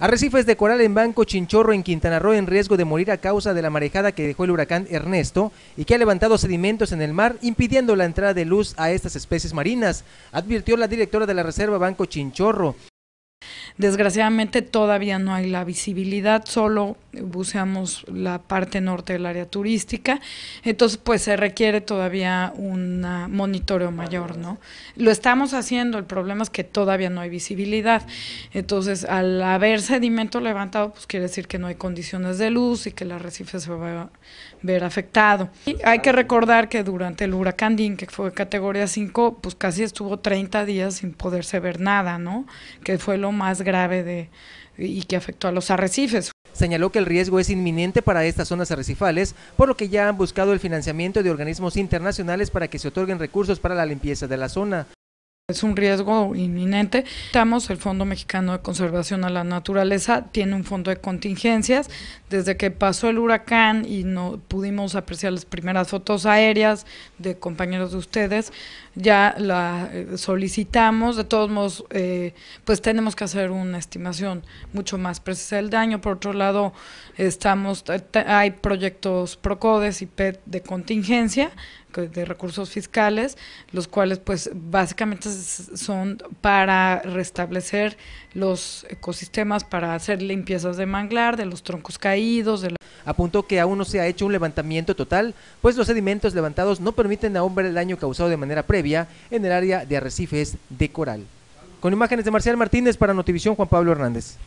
Arrecifes de coral en Banco Chinchorro en Quintana Roo en riesgo de morir a causa de la marejada que dejó el huracán Ernesto y que ha levantado sedimentos en el mar impidiendo la entrada de luz a estas especies marinas, advirtió la directora de la Reserva Banco Chinchorro. Desgraciadamente todavía no hay la visibilidad, solo buceamos la parte norte del área turística, entonces pues se requiere todavía un monitoreo mayor, ¿no? Lo estamos haciendo, el problema es que todavía no hay visibilidad, entonces al haber sedimento levantado, pues quiere decir que no hay condiciones de luz y que el arrecife se va a ver afectado. hay que recordar que durante el huracán Dean, que fue categoría 5, pues casi estuvo 30 días sin poderse ver nada, ¿no? Que fue lo más grave de, y que afectó a los arrecifes. Señaló que el riesgo es inminente para estas zonas arrecifales, por lo que ya han buscado el financiamiento de organismos internacionales para que se otorguen recursos para la limpieza de la zona. Es un riesgo inminente. Estamos, el Fondo Mexicano de Conservación a la Naturaleza tiene un fondo de contingencias. Desde que pasó el huracán y no pudimos apreciar las primeras fotos aéreas de compañeros de ustedes, ya la eh, solicitamos. De todos modos, eh, pues tenemos que hacer una estimación mucho más precisa del daño. Por otro lado, estamos hay proyectos PROCODES y PET de contingencia, de recursos fiscales, los cuales pues básicamente son para restablecer los ecosistemas, para hacer limpiezas de manglar, de los troncos caídos. De Apuntó que aún no se ha hecho un levantamiento total, pues los sedimentos levantados no permiten aún ver el daño causado de manera previa en el área de arrecifes de coral. Con imágenes de Marcial Martínez para Notivisión, Juan Pablo Hernández.